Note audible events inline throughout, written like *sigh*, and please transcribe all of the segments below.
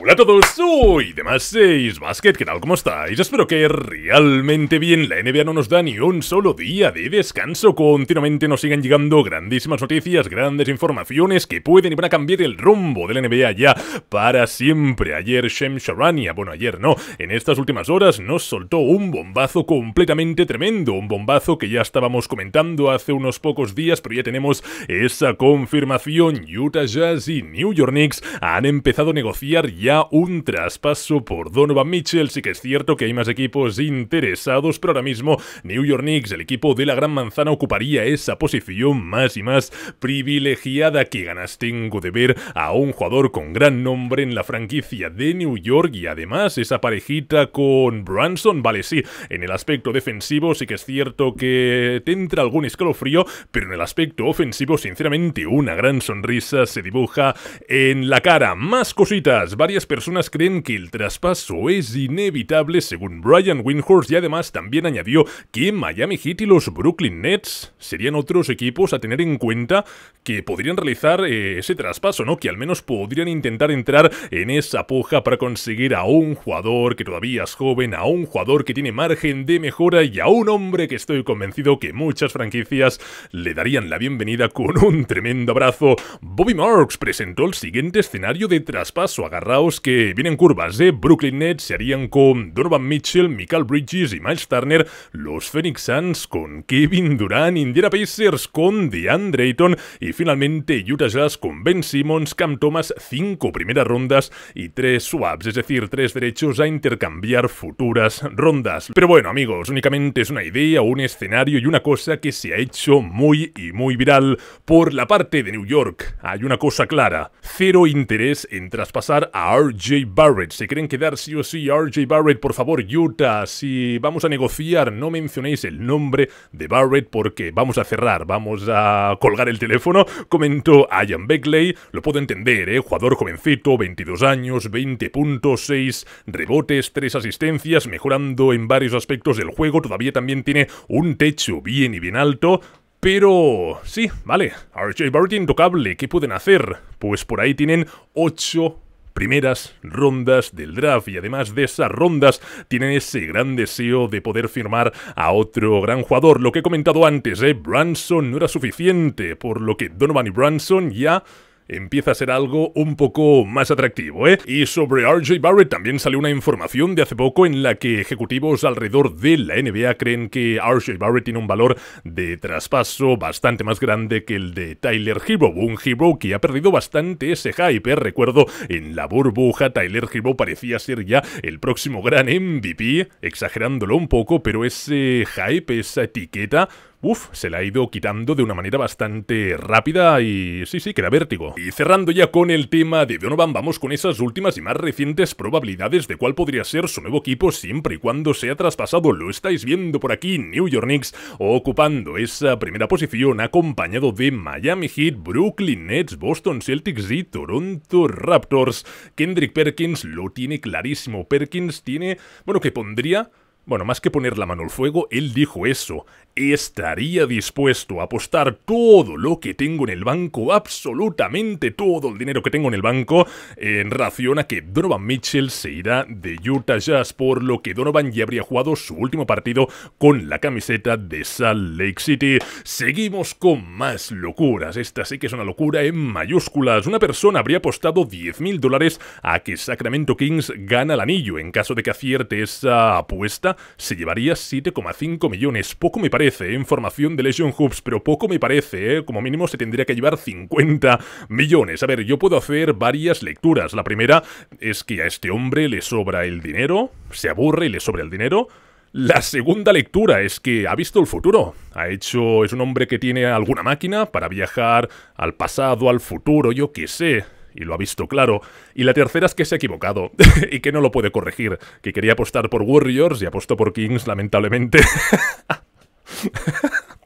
Hola a todos, soy de más 6 Basket, ¿qué tal? ¿Cómo estáis? Espero que realmente bien, la NBA no nos da ni un solo día de descanso, continuamente nos siguen llegando grandísimas noticias, grandes informaciones que pueden ir a cambiar el rumbo de la NBA ya para siempre. Ayer Shem Sharania, bueno ayer no, en estas últimas horas nos soltó un bombazo completamente tremendo, un bombazo que ya estábamos comentando hace unos pocos días, pero ya tenemos esa confirmación, Utah Jazz y New York Knicks han empezado a negociar ya un traspaso por Donovan Mitchell. Sí que es cierto que hay más equipos interesados, pero ahora mismo New York Knicks, el equipo de la Gran Manzana, ocuparía esa posición más y más privilegiada. que ganas tengo de ver a un jugador con gran nombre en la franquicia de New York y además esa parejita con Branson? Vale, sí, en el aspecto defensivo sí que es cierto que te entra algún escalofrío, pero en el aspecto ofensivo, sinceramente, una gran sonrisa se dibuja en la cara. Más cositas, varias personas creen que el traspaso es inevitable según Brian Windhorst y además también añadió que Miami Heat y los Brooklyn Nets serían otros equipos a tener en cuenta que podrían realizar eh, ese traspaso, ¿no? Que al menos podrían intentar entrar en esa puja para conseguir a un jugador que todavía es joven, a un jugador que tiene margen de mejora y a un hombre que estoy convencido que muchas franquicias le darían la bienvenida con un tremendo abrazo. Bobby Marks presentó el siguiente escenario de traspaso agarrado que vienen curvas, de Brooklyn Nets se harían con Donovan Mitchell, Michael Bridges y Miles Turner, los Phoenix Suns con Kevin Durant, Indiana Pacers con DeAndre Ayton y finalmente Utah Jazz con Ben Simmons, Cam Thomas, cinco primeras rondas y tres swaps, es decir, tres derechos a intercambiar futuras rondas. Pero bueno, amigos, únicamente es una idea, un escenario y una cosa que se ha hecho muy y muy viral. Por la parte de New York hay una cosa clara, cero interés en traspasar a RJ Barrett. Se quieren quedar sí o sí RJ Barrett, por favor, Utah. Si vamos a negociar, no mencionéis el nombre de Barrett porque vamos a cerrar, vamos a colgar el teléfono. Comentó Ian Beckley, lo puedo entender, ¿eh? Jugador jovencito, 22 años, 20 puntos, 6 rebotes, 3 asistencias, mejorando en varios aspectos del juego. Todavía también tiene un techo bien y bien alto. Pero sí, vale, RJ Barrett intocable, ¿qué pueden hacer? Pues por ahí tienen 8 primeras rondas del draft y además de esas rondas tienen ese gran deseo de poder firmar a otro gran jugador. Lo que he comentado antes, ¿eh? Branson no era suficiente, por lo que Donovan y Branson ya empieza a ser algo un poco más atractivo, ¿eh? Y sobre RJ Barrett también salió una información de hace poco en la que ejecutivos alrededor de la NBA creen que RJ Barrett tiene un valor de traspaso bastante más grande que el de Tyler Hero, un Hero que ha perdido bastante ese hype, ¿eh? recuerdo en la burbuja Tyler Hero parecía ser ya el próximo gran MVP, exagerándolo un poco, pero ese hype, esa etiqueta Uf, se la ha ido quitando de una manera bastante rápida y sí, sí, que vértigo. Y cerrando ya con el tema de Donovan, vamos con esas últimas y más recientes probabilidades de cuál podría ser su nuevo equipo siempre y cuando sea traspasado. Lo estáis viendo por aquí, New York Knicks ocupando esa primera posición acompañado de Miami Heat, Brooklyn Nets, Boston Celtics y Toronto Raptors. Kendrick Perkins lo tiene clarísimo. Perkins tiene, bueno, ¿qué pondría bueno, más que poner la mano al fuego, él dijo eso. Estaría dispuesto a apostar todo lo que tengo en el banco, absolutamente todo el dinero que tengo en el banco, en ración a que Donovan Mitchell se irá de Utah Jazz, por lo que Donovan ya habría jugado su último partido con la camiseta de Salt Lake City. Seguimos con más locuras. Esta sí que es una locura en mayúsculas. Una persona habría apostado 10.000 mil dólares a que Sacramento Kings gana el anillo en caso de que acierte esa apuesta se llevaría 7,5 millones. Poco me parece, ¿eh? información de Legion Hubs, pero poco me parece, ¿eh? como mínimo se tendría que llevar 50 millones. A ver, yo puedo hacer varias lecturas. La primera es que a este hombre le sobra el dinero, se aburre y le sobra el dinero. La segunda lectura es que ha visto el futuro. Ha hecho. es un hombre que tiene alguna máquina para viajar al pasado, al futuro, yo qué sé y lo ha visto claro. Y la tercera es que se ha equivocado *laughs* y que no lo puede corregir, que quería apostar por Warriors y apostó por Kings, lamentablemente. *laughs*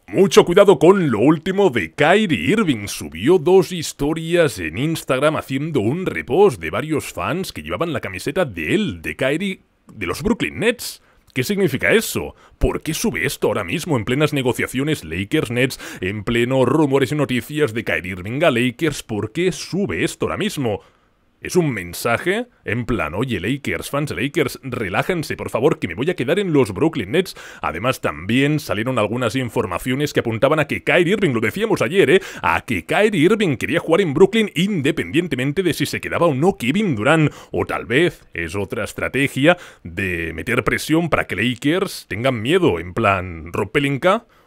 Mucho cuidado con lo último de Kyrie Irving. Subió dos historias en Instagram haciendo un repost de varios fans que llevaban la camiseta de él, de Kyrie, de los Brooklyn Nets. ¿Qué significa eso? ¿Por qué sube esto ahora mismo en plenas negociaciones Lakers-Nets, en pleno rumores y noticias de Kyrie Irving a Lakers? ¿Por qué sube esto ahora mismo? Es un mensaje en plan, oye Lakers, fans Lakers, relájense por favor que me voy a quedar en los Brooklyn Nets. Además también salieron algunas informaciones que apuntaban a que Kyrie Irving, lo decíamos ayer, ¿eh? a que Kyrie Irving quería jugar en Brooklyn independientemente de si se quedaba o no Kevin Durant. O tal vez es otra estrategia de meter presión para que Lakers tengan miedo, en plan, Rob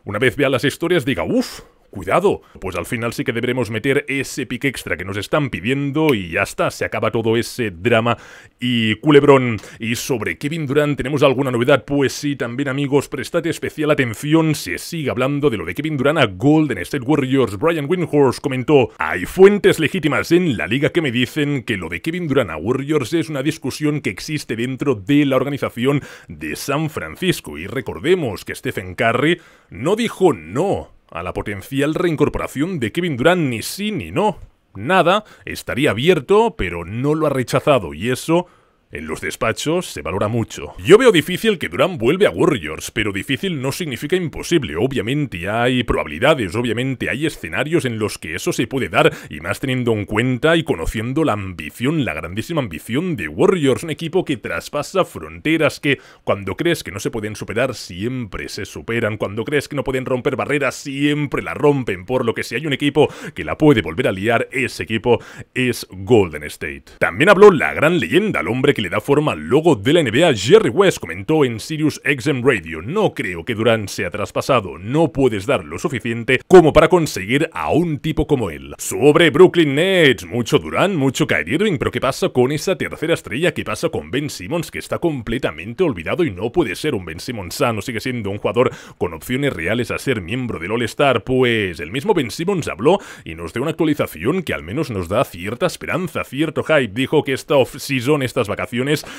una vez vea las historias diga, uff, Cuidado, pues al final sí que deberemos meter ese pique extra que nos están pidiendo y ya está, se acaba todo ese drama y culebrón. Y sobre Kevin Durant, ¿tenemos alguna novedad? Pues sí, también amigos, prestad especial atención, se sigue hablando de lo de Kevin Durant a Golden State Warriors. Brian Windhorst comentó, hay fuentes legítimas en la liga que me dicen que lo de Kevin Durant a Warriors es una discusión que existe dentro de la organización de San Francisco. Y recordemos que Stephen Curry no dijo no a la potencial reincorporación de Kevin Durant ni sí ni no. Nada, estaría abierto, pero no lo ha rechazado y eso en los despachos se valora mucho. Yo veo difícil que Durán vuelve a Warriors, pero difícil no significa imposible. Obviamente hay probabilidades, obviamente hay escenarios en los que eso se puede dar, y más teniendo en cuenta y conociendo la ambición, la grandísima ambición de Warriors, un equipo que traspasa fronteras, que cuando crees que no se pueden superar, siempre se superan. Cuando crees que no pueden romper barreras, siempre la rompen. Por lo que si hay un equipo que la puede volver a liar, ese equipo es Golden State. También habló la gran leyenda, el hombre que le da forma al logo de la NBA, Jerry West comentó en Sirius XM Radio, no creo que Durant sea traspasado, no puedes dar lo suficiente como para conseguir a un tipo como él. Sobre Brooklyn Nets, mucho Durant, mucho Kyrie Irving, pero ¿qué pasa con esa tercera estrella? que pasa con Ben Simmons que está completamente olvidado y no puede ser un Ben Simmons sano? Sigue siendo un jugador con opciones reales a ser miembro del All-Star, pues el mismo Ben Simmons habló y nos dio una actualización que al menos nos da cierta esperanza, cierto hype. Dijo que esta off-season, estas vacaciones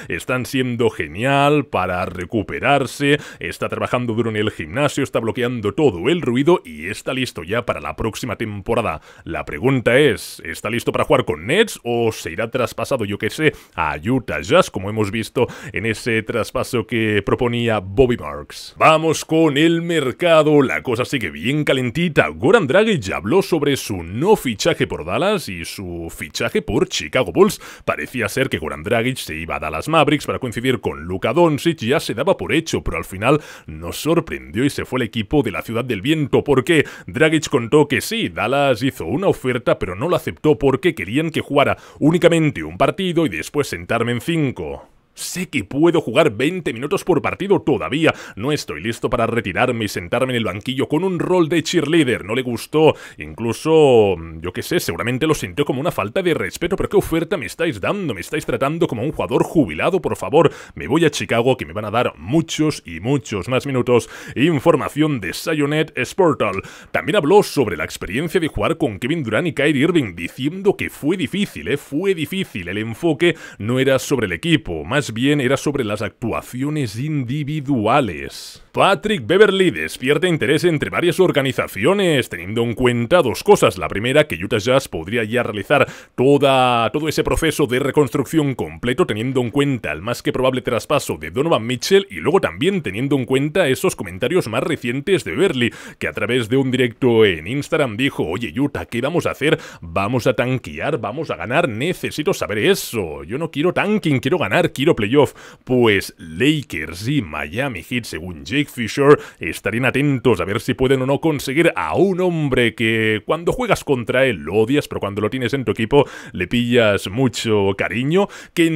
están siendo genial para recuperarse, está trabajando duro en el gimnasio, está bloqueando todo el ruido y está listo ya para la próxima temporada. La pregunta es, ¿está listo para jugar con Nets o se irá traspasado, yo que sé, a Utah Jazz, como hemos visto en ese traspaso que proponía Bobby Marks? Vamos con el mercado, la cosa sigue bien calentita. Goran Dragic habló sobre su no fichaje por Dallas y su fichaje por Chicago Bulls. Parecía ser que Goran Dragic se iba a Dallas Mavericks para coincidir con Luka Doncic ya se daba por hecho, pero al final nos sorprendió y se fue el equipo de la Ciudad del Viento porque Dragic contó que sí, Dallas hizo una oferta pero no la aceptó porque querían que jugara únicamente un partido y después sentarme en cinco. Sé que puedo jugar 20 minutos por partido todavía. No estoy listo para retirarme y sentarme en el banquillo con un rol de cheerleader. No le gustó. Incluso, yo qué sé, seguramente lo sintió como una falta de respeto. Pero qué oferta me estáis dando. Me estáis tratando como un jugador jubilado, por favor. Me voy a Chicago que me van a dar muchos y muchos más minutos. Información de Sayonet Sportal. También habló sobre la experiencia de jugar con Kevin Durant y Kyrie Irving, diciendo que fue difícil, ¿eh? Fue difícil. El enfoque no era sobre el equipo, más bien era sobre las actuaciones individuales. Patrick Beverly despierta interés entre varias organizaciones, teniendo en cuenta dos cosas. La primera, que Utah Jazz podría ya realizar toda, todo ese proceso de reconstrucción completo, teniendo en cuenta el más que probable traspaso de Donovan Mitchell y luego también teniendo en cuenta esos comentarios más recientes de Beverly, que a través de un directo en Instagram dijo, oye Utah, ¿qué vamos a hacer? Vamos a tanquear, vamos a ganar, necesito saber eso. Yo no quiero tanking, quiero ganar, quiero playoff, pues Lakers y Miami Heat, según Jake Fisher, estarían atentos a ver si pueden o no conseguir a un hombre que cuando juegas contra él lo odias, pero cuando lo tienes en tu equipo le pillas mucho cariño, que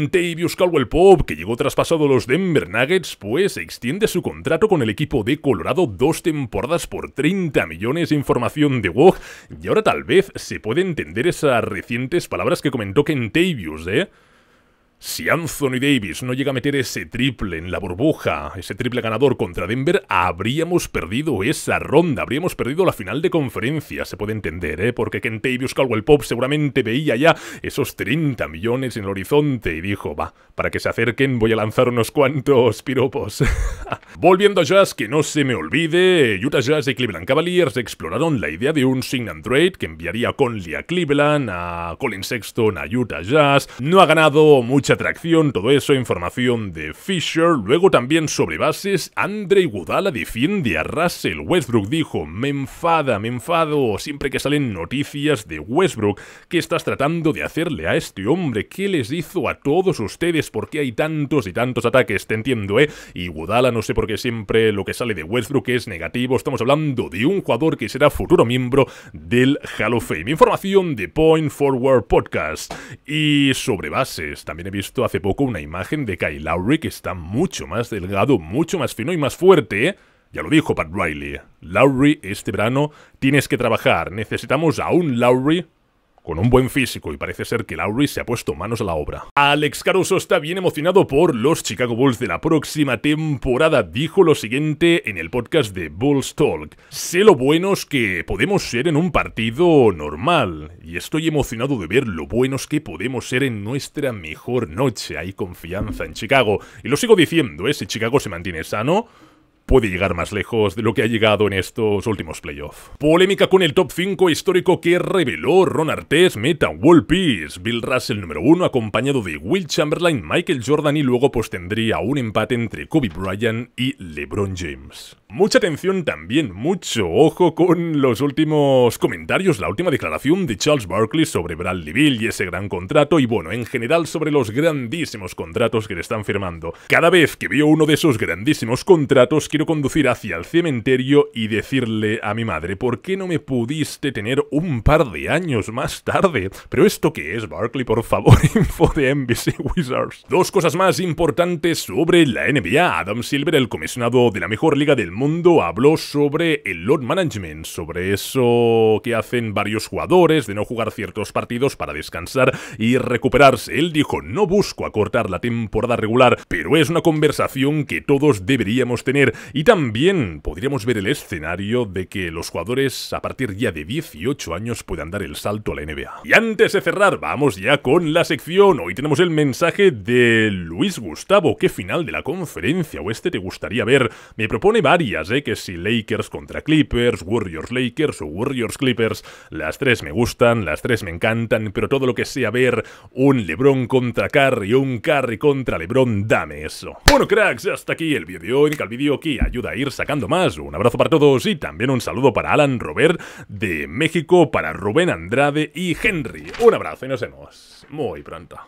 Caldwell Pop, que llegó traspasado los Denver Nuggets, pues extiende su contrato con el equipo de Colorado dos temporadas por 30 millones, información de WOG, y ahora tal vez se puede entender esas recientes palabras que comentó Kentavius, ¿eh? Si Anthony Davis no llega a meter ese triple en la burbuja, ese triple ganador contra Denver, habríamos perdido esa ronda, habríamos perdido la final de conferencia, se puede entender, ¿eh? Porque Davis Caldwell Pop seguramente veía ya esos 30 millones en el horizonte y dijo, va, para que se acerquen voy a lanzar unos cuantos piropos. *laughs* Volviendo a Jazz, que no se me olvide, Utah Jazz y Cleveland Cavaliers exploraron la idea de un sign and trade que enviaría Conley a Cleveland, a Colin Sexton a Utah Jazz. No ha ganado mucha atracción, todo eso, información de Fisher. Luego también sobre bases, Andre Iguodala defiende a Russell Westbrook. Dijo, me enfada, me enfado siempre que salen noticias de Westbrook. ¿Qué estás tratando de hacerle a este hombre? ¿Qué les hizo a todos ustedes? ¿Por qué hay tantos y tantos ataques? Te entiendo, ¿eh? y Iguodala, no sé por qué siempre lo que sale de Westbrook es negativo. Estamos hablando de un jugador que será futuro miembro del Hall of Fame. Información de Point Forward Podcast. Y sobre bases, también he visto esto hace poco una imagen de Kyle Lowry que está mucho más delgado, mucho más fino y más fuerte, ¿eh? Ya lo dijo Pat Riley. Lowry, este verano tienes que trabajar. Necesitamos a un Lowry con un buen físico y parece ser que Lowry se ha puesto manos a la obra. Alex Caruso está bien emocionado por los Chicago Bulls de la próxima temporada. Dijo lo siguiente en el podcast de Bulls Talk. Sé lo buenos que podemos ser en un partido normal y estoy emocionado de ver lo buenos que podemos ser en nuestra mejor noche. Hay confianza en Chicago. Y lo sigo diciendo, ¿eh? si Chicago se mantiene sano puede llegar más lejos de lo que ha llegado en estos últimos playoffs. Polémica con el top 5 histórico que reveló Ron Artes, Meta, Peace, Bill Russell número 1 acompañado de Will Chamberlain, Michael Jordan y luego postendría pues, un empate entre Kobe Bryant y LeBron James. Mucha atención también, mucho ojo con los últimos comentarios, la última declaración de Charles Barkley sobre Bradley Bill y ese gran contrato y bueno, en general sobre los grandísimos contratos que le están firmando. Cada vez que veo uno de esos grandísimos contratos quiero conducir hacia el cementerio y decirle a mi madre, ¿por qué no me pudiste tener un par de años más tarde? Pero esto qué es, Barkley, por favor, *laughs* info de NBC Wizards. Dos cosas más importantes sobre la NBA. Adam Silver, el comisionado de la mejor liga del mundo, habló sobre el load management, sobre eso que hacen varios jugadores de no jugar ciertos partidos para descansar y recuperarse. Él dijo, no busco acortar la temporada regular, pero es una conversación que todos deberíamos tener. Y también podríamos ver el escenario de que los jugadores a partir ya de 18 años puedan dar el salto a la NBA. Y antes de cerrar, vamos ya con la sección. Hoy tenemos el mensaje de Luis Gustavo. ¿Qué final de la conferencia o este te gustaría ver? Me propone varias ya sé ¿eh? que si Lakers contra Clippers, Warriors Lakers o Warriors Clippers, las tres me gustan, las tres me encantan, pero todo lo que sea ver un LeBron contra Curry o un Curry contra LeBron, dame eso. Bueno, cracks, hasta aquí el vídeo. En el vídeo que ayuda a ir sacando más. Un abrazo para todos y también un saludo para Alan Robert de México, para Rubén Andrade y Henry. Un abrazo y nos vemos muy pronto.